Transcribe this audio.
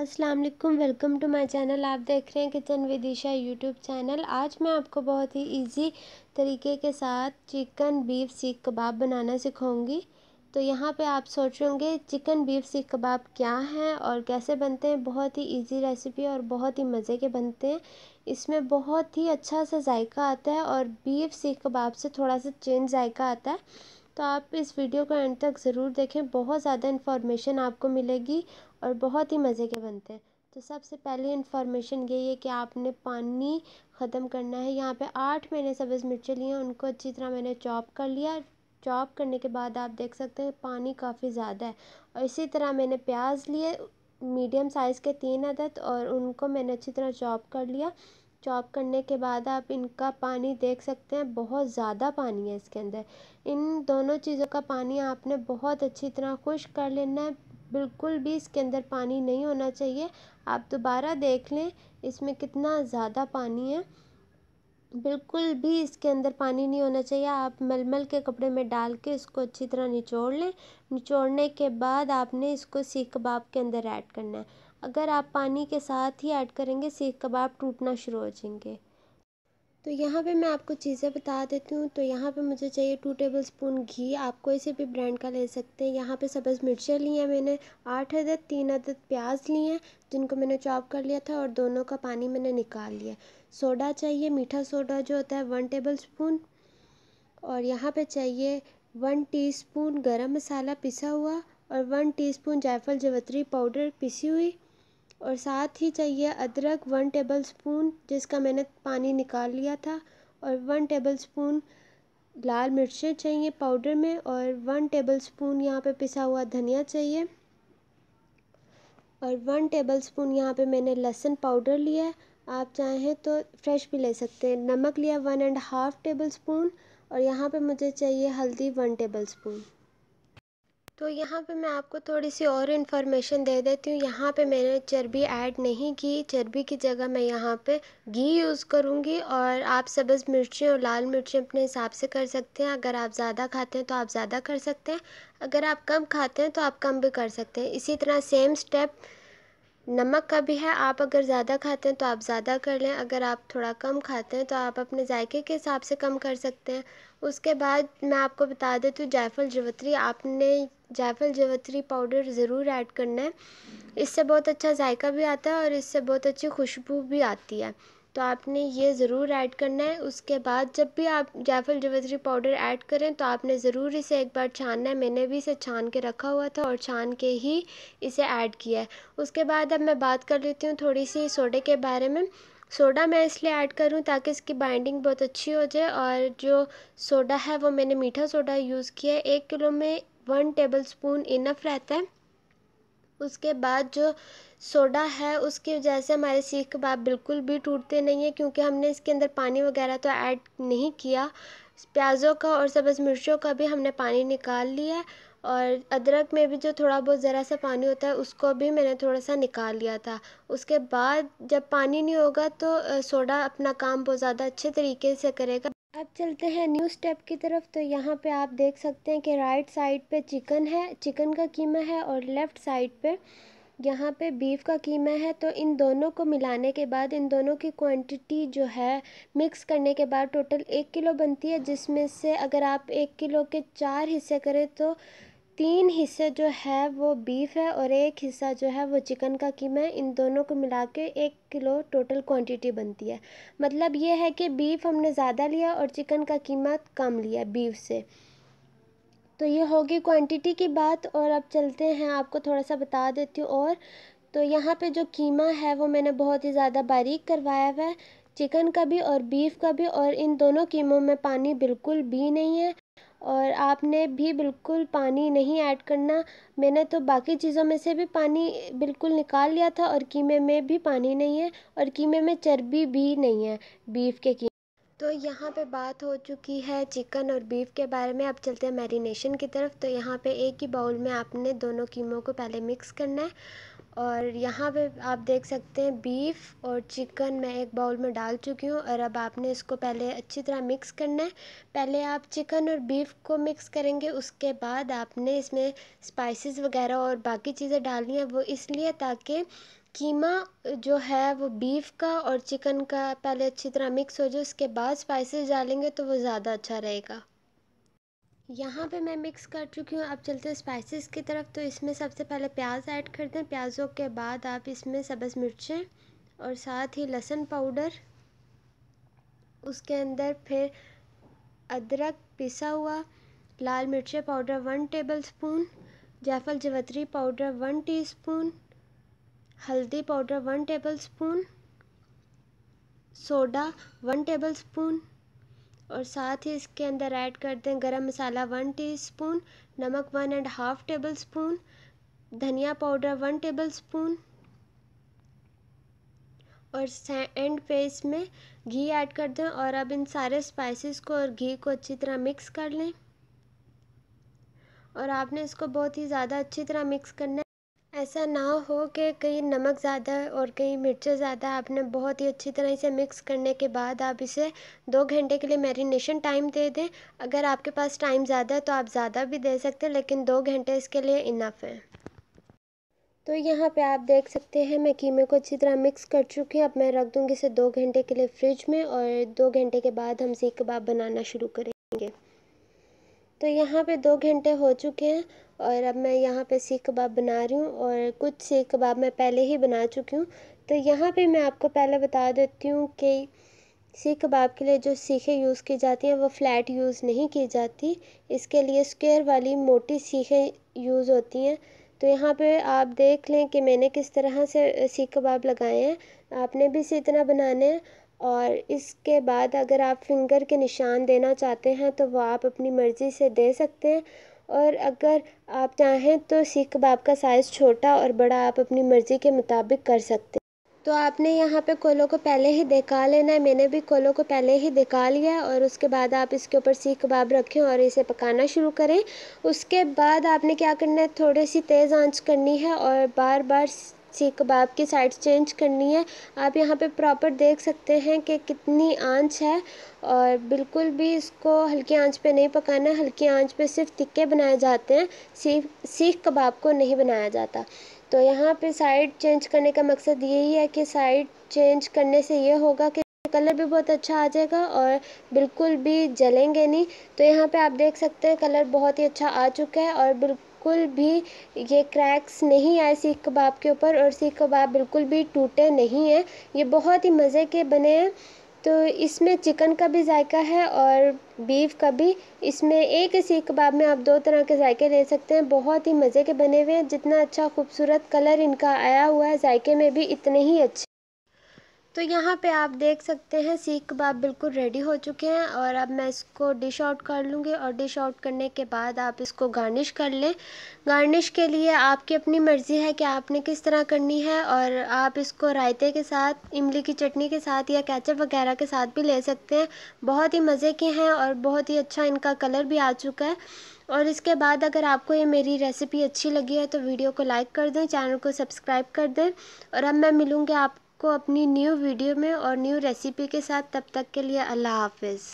अस्सलाम वालेकुम welcome to my channel आप देख रहे हैं किचन विदिशा यूट्यूब चैनल आज मैं आपको बहुत ही इजी तरीके के साथ चिकन बीफ सीख कबाब बनाना सिखाऊंगी तो यहाँ पे आप सोच होंगे चिकन बीफ सीख कबाब क्या हैं और कैसे बनते हैं बहुत ही इजी रेसिपी और बहुत ही मज़े के बनते हैं इसमें बहुत ही अच्छा सा जायका आता है और बीफ सीख कबाब से थोड़ा सा चेंज जायका आता है तो आप इस वीडियो को एंड तक ज़रूर देखें बहुत ज़्यादा इन्फॉर्मेशन आपको मिलेगी और बहुत ही मज़े के बनते हैं तो सबसे पहली इन्फॉर्मेशन यही है कि आपने पानी ख़त्म करना है यहाँ पे आठ मैंने सब्ज़ मिर्चें ली हैं उनको अच्छी तरह मैंने चॉप कर लिया चॉप करने के बाद आप देख सकते हैं पानी काफ़ी ज़्यादा है और इसी तरह मैंने प्याज लिए मीडियम साइज़ के तीन अदद और उनको मैंने अच्छी तरह चॉप कर लिया चॉप करने के बाद आप इनका पानी देख सकते हैं बहुत ज़्यादा पानी है इसके अंदर इन दोनों चीज़ों का पानी आपने बहुत अच्छी तरह खुश कर लेना है बिल्कुल भी इसके अंदर पानी नहीं होना चाहिए आप दोबारा देख लें इसमें कितना ज़्यादा पानी है बिल्कुल भी इसके अंदर पानी नहीं होना चाहिए आप मलमल के कपड़े में डाल के इसको अच्छी तरह निचोड़ लें निचोड़ने के बाद आपने इसको सीख कबाब के अंदर ऐड करना है अगर आप पानी के साथ ही ऐड करेंगे सीख कबाब टूटना शुरू हो जाएंगे तो यहाँ पे मैं आपको चीज़ें बता देती हूँ तो यहाँ पे मुझे चाहिए टू टेबल स्पून घी आप कोई से भी ब्रांड का ले सकते हैं यहाँ पे सब्ज़ मिर्चें ली हैं मैंने आठ अदद तीन अदद प्याज ली हैं जिनको मैंने चॉप कर लिया था और दोनों का पानी मैंने निकाल लिया सोडा चाहिए मीठा सोडा जो होता है वन टेबल स्पून और यहाँ पर चाहिए वन टी स्पून गर्म मसाला पिसा हुआ और वन टी स्पून जायफल जवतरी पाउडर पिसी हुई और साथ ही चाहिए अदरक वन टेबल स्पून जिसका मैंने पानी निकाल लिया था और वन टेबल स्पून लाल मिर्चें चाहिए पाउडर में और वन टेबल स्पून यहाँ पर पिसा हुआ धनिया चाहिए और वन टेबल स्पून यहाँ पर मैंने लहसुन पाउडर लिया आप चाहें तो फ्रेश भी ले सकते हैं नमक लिया one and half table spoon और यहाँ पे मुझे चाहिए हल्दी वन टेबल स्पून तो यहाँ पे मैं आपको थोड़ी सी और इन्फॉर्मेशन दे देती हूँ यहाँ पे मैंने चर्बी ऐड नहीं की चर्बी की जगह मैं यहाँ पे घी यूज़ करूँगी और आप सब्ज़ मिर्चें और लाल मिर्चें अपने हिसाब से कर सकते हैं अगर आप ज़्यादा खाते हैं तो आप ज़्यादा कर सकते हैं अगर आप कम खाते हैं तो आप कम भी कर सकते हैं इसी तरह सेम स्टेप नमक का भी है आप अगर ज़्यादा खाते हैं तो आप ज़्यादा कर लें अगर आप थोड़ा कम खाते हैं तो आप अपने जायके के हिसाब से कम कर सकते हैं उसके बाद मैं आपको बता देती हूँ जायफल जवतरी आपने जायफल जावित्री पाउडर ज़रूर ऐड करना है इससे बहुत अच्छा जायका भी आता है और इससे बहुत अच्छी खुशबू भी आती है तो आपने ये ज़रूर ऐड करना है उसके बाद जब भी आप जायफल जावित्री पाउडर ऐड करें तो आपने ज़रूर इसे एक बार छानना है मैंने भी इसे छान के रखा हुआ था और छान के ही इसे ऐड किया है उसके बाद अब मैं बात कर लेती हूँ थोड़ी सी सोडे के बारे में सोडा मैं इसलिए ऐड करूँ ताकि इसकी बाइंडिंग बहुत अच्छी हो जाए और जो सोडा है वो मैंने मीठा सोडा यूज़ किया है एक किलो में वन टेबल स्पून इनफ रहता है उसके बाद जो सोडा है उसकी वजह से हमारे सीख कबाब बिल्कुल भी टूटते नहीं है क्योंकि हमने इसके अंदर पानी वगैरह तो ऐड नहीं किया प्याज़ों का और सब्ज़ मिर्चों का भी हमने पानी निकाल लिया और अदरक में भी जो थोड़ा बहुत ज़रा सा पानी होता है उसको भी मैंने थोड़ा सा निकाल लिया था उसके बाद जब पानी नहीं होगा तो सोडा अपना काम बहुत ज़्यादा अच्छे तरीके से करेगा अब चलते हैं न्यू स्टेप की तरफ तो यहाँ पे आप देख सकते हैं कि राइट साइड पे चिकन है चिकन का कीमा है और लेफ़्ट साइड पे यहाँ पे बीफ का कीमा है तो इन दोनों को मिलाने के बाद इन दोनों की क्वांटिटी जो है मिक्स करने के बाद टोटल एक किलो बनती है जिसमें से अगर आप एक किलो के चार हिस्से करें तो तीन हिस्से जो है वो बीफ है और एक हिस्सा जो है वो चिकन का कीमा है इन दोनों को मिला के एक किलो टोटल क्वांटिटी बनती है मतलब ये है कि बीफ हमने ज़्यादा लिया और चिकन का कीमत कम लिया बीफ से तो ये होगी क्वांटिटी की बात और अब चलते हैं आपको थोड़ा सा बता देती हूँ और तो यहाँ पे जो कीमा है वो मैंने बहुत ही ज़्यादा बारीक करवाया हुआ है चिकन का भी और बीफ का भी और इन दोनों कीमों में पानी बिल्कुल भी नहीं है और आपने भी बिल्कुल पानी नहीं ऐड करना मैंने तो बाकी चीज़ों में से भी पानी बिल्कुल निकाल लिया था और कीमे में भी पानी नहीं है और कीमे में चर्बी भी नहीं है बीफ के कीमे तो यहाँ पे बात हो चुकी है चिकन और बीफ के बारे में अब चलते हैं मैरिनेशन की तरफ तो यहाँ पे एक ही बाउल में आपने दोनों कीमों को पहले मिक्स करना है और यहाँ पे आप देख सकते हैं बीफ और चिकन मैं एक बाउल में डाल चुकी हूँ और अब आपने इसको पहले अच्छी तरह मिक्स करना है पहले आप चिकन और बीफ को मिक्स करेंगे उसके बाद आपने इसमें स्पाइसेस वगैरह और बाकी चीज़ें डालनी है वो इसलिए ताकि कीमा जो है वो बीफ का और चिकन का पहले अच्छी तरह मिक्स हो जाए उसके बाद स्पाइसेस डालेंगे तो वो ज़्यादा अच्छा रहेगा यहाँ पे मैं मिक्स कर चुकी हूँ अब चलते हैं स्पाइसेस की तरफ तो इसमें सबसे पहले प्याज ऐड कर दें प्याज़ों के बाद आप इसमें सब्ज़ मिर्चें और साथ ही लहसुन पाउडर उसके अंदर फिर अदरक पिसा हुआ लाल मिर्चें पाउडर वन टेबल स्पून जायफल जवतरी पाउडर वन टीस्पून हल्दी powder one table spoon soda one table spoon और साथ ही इसके अंदर ऐड कर दें गरम मसाला वन टीस्पून, नमक one and half table spoon धनिया पाउडर वन टेबल स्पून और एंड पे इसमें घी ऐड कर दें और अब इन सारे स्पाइसेस को और घी को अच्छी तरह मिक्स कर लें और आपने इसको बहुत ही ज़्यादा अच्छी तरह मिक्स करना है ऐसा ना हो कि कहीं नमक ज़्यादा और कहीं मिर्चें ज़्यादा आपने बहुत ही अच्छी तरह से मिक्स करने के बाद आप इसे दो घंटे के लिए मैरिनेशन टाइम दे दें अगर आपके पास टाइम ज़्यादा है तो आप ज़्यादा भी दे सकते हैं लेकिन दो घंटे इसके लिए इनफ है तो यहाँ पे आप देख सकते हैं मैं कीमे को अच्छी तरह मिक्स कर चुकी हूँ अब मैं रख दूँगी इसे दो घंटे के लिए फ्रिज में और दो घंटे के बाद हम सीख कबाब बनाना शुरू करेंगे तो यहाँ पे दो घंटे हो चुके हैं और अब मैं यहाँ पे सीख कबाब बना रही हूँ और कुछ सीख कबाब मैं पहले ही बना चुकी हूँ तो यहाँ पे मैं आपको पहले बता देती हूँ कि सीख कबाब के लिए जो सीखें यूज़ की जाती हैं वो फ्लैट यूज़ नहीं की जाती इसके लिए स्क्वेयर वाली मोटी सीखें यूज़ होती हैं तो यहाँ पे आप देख लें कि मैंने किस तरह से सीख कबाब लगाए हैं आपने भी इसी तरह बनाने हैं और इसके बाद अगर आप फिंगर के निशान देना चाहते हैं तो वो आप अपनी मर्ज़ी से दे सकते हैं और अगर आप चाहें तो सीख कबाब का साइज़ छोटा और बड़ा आप अपनी मर्ज़ी के मुताबिक कर सकते हैं तो आपने यहाँ पे कोलों को पहले ही देखा लेना है मैंने भी कोलों को पहले ही देखा लिया है और उसके बाद आप इसके ऊपर सीख कबाब रखें और इसे पकाना शुरू करें उसके बाद आपने क्या करना है थोड़ी सी तेज़ आंच करनी है और बार बार सीख कबाब की साइड चेंज करनी है आप यहाँ पे प्रॉपर देख सकते हैं कि कितनी आंच है और बिल्कुल भी इसको हल्की आंच पे नहीं पकाना हल्की आंच पे सिर्फ टिक्के बनाए जाते हैं सीख सीख कबाब को नहीं बनाया जाता तो यहाँ पे साइड चेंज करने का मकसद यही है कि साइड चेंज करने से ये होगा कि कलर भी बहुत अच्छा आ जाएगा और बिल्कुल भी जलेंगे नहीं तो यहाँ पे आप देख सकते हैं कलर बहुत ही अच्छा आ चुका है और बिल्कुल बिल्कुल भी ये क्रैक्स नहीं आए सीख कबाब के ऊपर और सीख कबाब बिल्कुल भी टूटे नहीं हैं ये बहुत ही मज़े के बने हैं तो इसमें चिकन का भी जायका है और बीफ का भी इसमें एक ही सीख कबाब में आप दो तरह के जायके ले सकते हैं बहुत ही मज़े के बने हुए हैं जितना अच्छा खूबसूरत कलर इनका आया हुआ है जायके में भी इतने ही अच्छे तो यहाँ पे आप देख सकते हैं सीख कबाब बिल्कुल रेडी हो चुके हैं और अब मैं इसको डिश आउट कर लूँगी और डिश आउट करने के बाद आप इसको गार्निश कर लें गार्निश के लिए आपकी अपनी मर्ज़ी है कि आपने किस तरह करनी है और आप इसको रायते के साथ इमली की चटनी के साथ या कैचअप वगैरह के साथ भी ले सकते हैं बहुत ही मज़े के हैं और बहुत ही अच्छा इनका कलर भी आ चुका है और इसके बाद अगर आपको ये मेरी रेसिपी अच्छी लगी है तो वीडियो को लाइक कर दें चैनल को सब्सक्राइब कर दें और अब मैं मिलूँगी आप को अपनी न्यू वीडियो में और न्यू रेसिपी के साथ तब तक के लिए अल्लाह हाफ़िज़